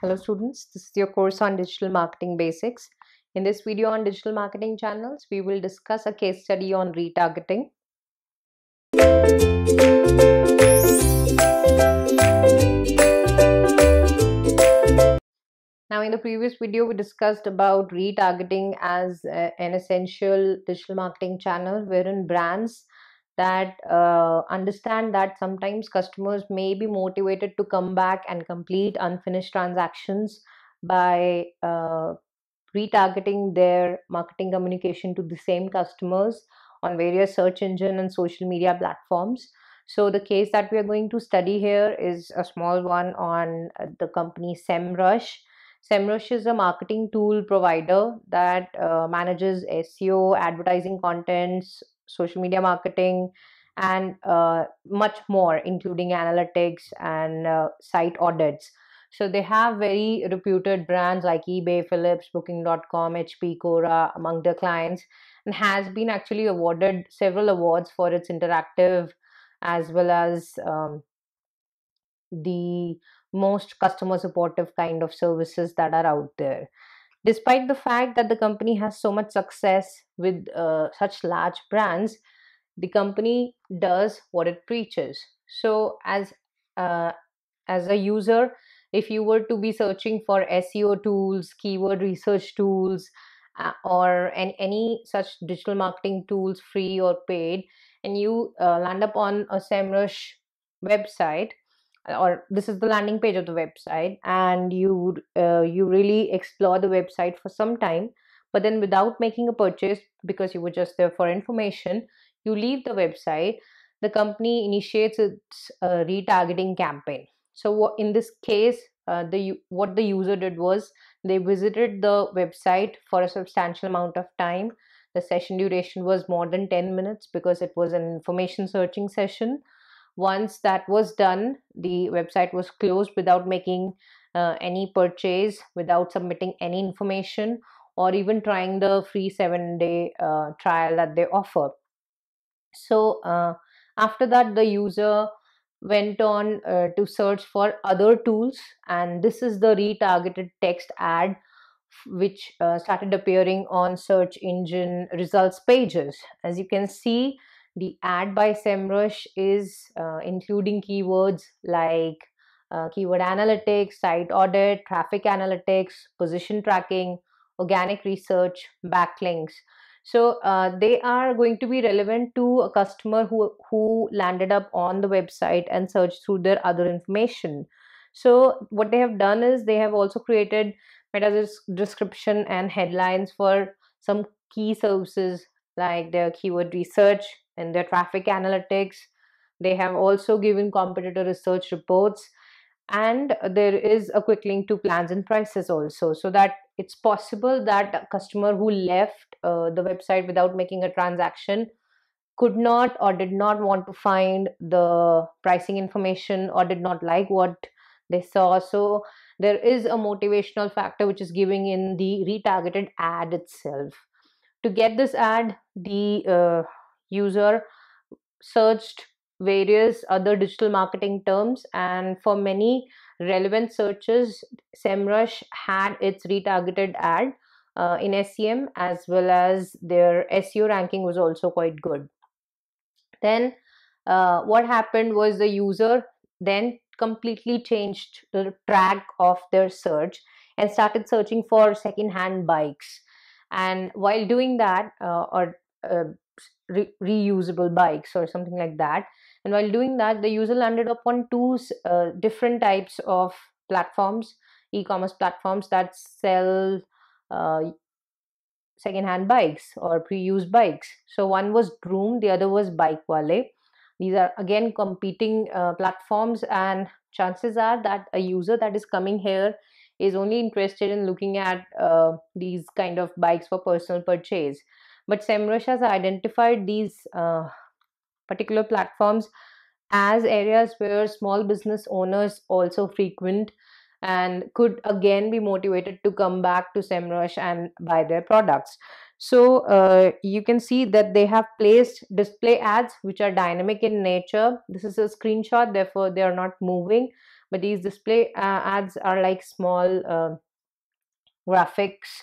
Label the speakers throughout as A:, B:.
A: Hello students, this is your course on digital marketing basics. In this video on digital marketing channels, we will discuss a case study on retargeting. Now in the previous video, we discussed about retargeting as uh, an essential digital marketing channel wherein brands that uh, understand that sometimes customers may be motivated to come back and complete unfinished transactions by uh, retargeting their marketing communication to the same customers on various search engine and social media platforms so the case that we are going to study here is a small one on uh, the company semrush semrush is a marketing tool provider that uh, manages seo advertising contents social media marketing, and uh, much more, including analytics and uh, site audits. So they have very reputed brands like eBay, Philips, Booking.com, HP, Cora among their clients, and has been actually awarded several awards for its interactive as well as um, the most customer supportive kind of services that are out there. Despite the fact that the company has so much success with uh, such large brands, the company does what it preaches. So, as uh, as a user, if you were to be searching for SEO tools, keyword research tools, uh, or any such digital marketing tools, free or paid, and you uh, land up on a SEMrush website, or this is the landing page of the website and you uh, you really explore the website for some time but then without making a purchase because you were just there for information you leave the website the company initiates its uh, retargeting campaign so in this case uh, the what the user did was they visited the website for a substantial amount of time the session duration was more than 10 minutes because it was an information searching session once that was done, the website was closed without making uh, any purchase, without submitting any information, or even trying the free seven day uh, trial that they offer. So, uh, after that, the user went on uh, to search for other tools, and this is the retargeted text ad which uh, started appearing on search engine results pages. As you can see, the ad by SEMrush is uh, including keywords like uh, keyword analytics, site audit, traffic analytics, position tracking, organic research, backlinks. So uh, they are going to be relevant to a customer who, who landed up on the website and searched through their other information. So what they have done is they have also created meta description and headlines for some key services like their keyword research, in their traffic analytics. They have also given competitor research reports. And there is a quick link to plans and prices also, so that it's possible that a customer who left uh, the website without making a transaction could not or did not want to find the pricing information or did not like what they saw. So there is a motivational factor which is giving in the retargeted ad itself. To get this ad, the uh, user searched various other digital marketing terms and for many relevant searches semrush had its retargeted ad uh, in sem as well as their seo ranking was also quite good then uh, what happened was the user then completely changed the track of their search and started searching for second-hand bikes and while doing that uh, or re- reusable bikes or something like that. And while doing that, the user landed upon two uh, different types of platforms, e-commerce platforms that sell uh, second-hand bikes or pre-used bikes. So one was Broom, the other was Bike Wale. These are again competing uh, platforms, and chances are that a user that is coming here is only interested in looking at uh, these kind of bikes for personal purchase but SEMrush has identified these uh, particular platforms as areas where small business owners also frequent and could again be motivated to come back to SEMrush and buy their products. So uh, you can see that they have placed display ads which are dynamic in nature. This is a screenshot, therefore they are not moving. But these display uh, ads are like small uh, graphics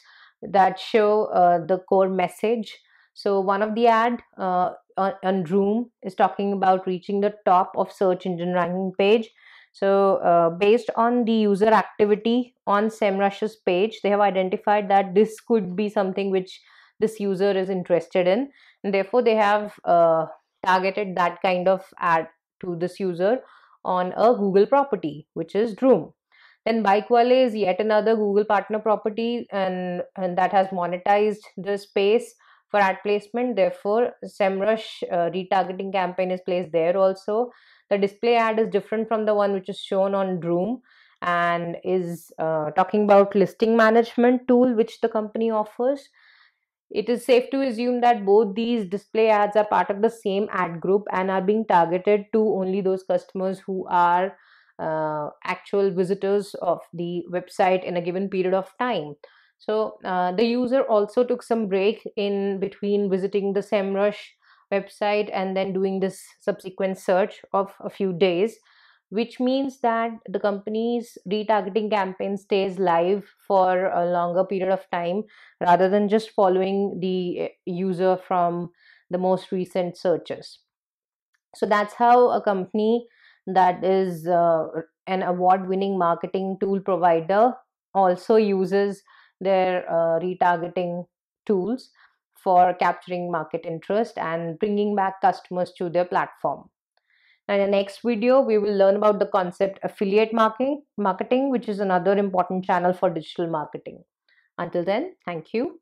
A: that show uh, the core message. So one of the ad uh, on, on Room is talking about reaching the top of search engine ranking page. So, uh, based on the user activity on SEMrush's page, they have identified that this could be something which this user is interested in. And therefore, they have uh, targeted that kind of ad to this user on a Google property, which is Droom. Then Bikewale is yet another Google partner property and, and that has monetized the space for ad placement. Therefore, SEMrush uh, retargeting campaign is placed there also. The display ad is different from the one which is shown on Droom and is uh, talking about listing management tool which the company offers. It is safe to assume that both these display ads are part of the same ad group and are being targeted to only those customers who are uh, actual visitors of the website in a given period of time. So uh, the user also took some break in between visiting the SEMrush website and then doing this subsequent search of a few days which means that the company's retargeting campaign stays live for a longer period of time rather than just following the eh, user from the most recent searches. So that's how a company that is uh, an award winning marketing tool provider, also uses their uh, retargeting tools for capturing market interest and bringing back customers to their platform. in the next video, we will learn about the concept affiliate marketing, marketing, which is another important channel for digital marketing. Until then, thank you.